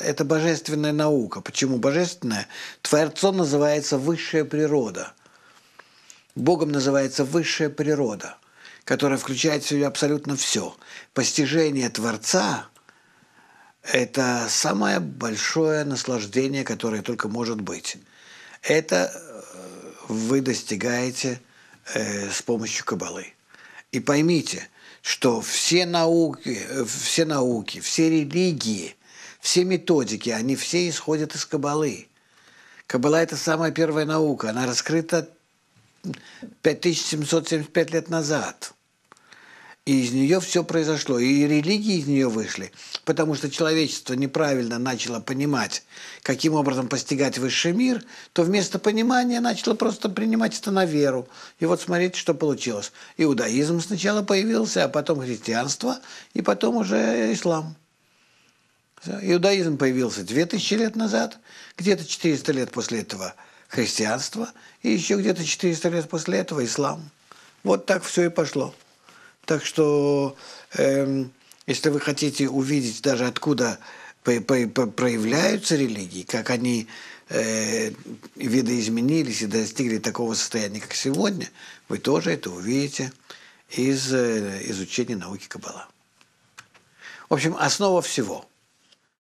Это божественная наука. Почему божественная? Творцом называется высшая природа. Богом называется высшая природа, которая включает в себя абсолютно все. Постижение Творца – это самое большое наслаждение, которое только может быть. Это э, вы достигаете э, с помощью кабалы. И поймите, что все науки, э, все науки, все религии – все методики, они все исходят из Кабалы. Кабала – это самая первая наука. Она раскрыта 5775 лет назад. И из нее все произошло. И религии из нее вышли. Потому что человечество неправильно начало понимать, каким образом постигать высший мир, то вместо понимания начало просто принимать это на веру. И вот смотрите, что получилось. Иудаизм сначала появился, а потом христианство, и потом уже ислам. Иудаизм появился 2000 лет назад, где-то 400 лет после этого христианство, и еще где-то 400 лет после этого ислам. Вот так все и пошло. Так что, эм, если вы хотите увидеть даже откуда проявляются религии, как они э, видоизменились и достигли такого состояния, как сегодня, вы тоже это увидите из э, изучения науки Каббала. В общем, основа всего –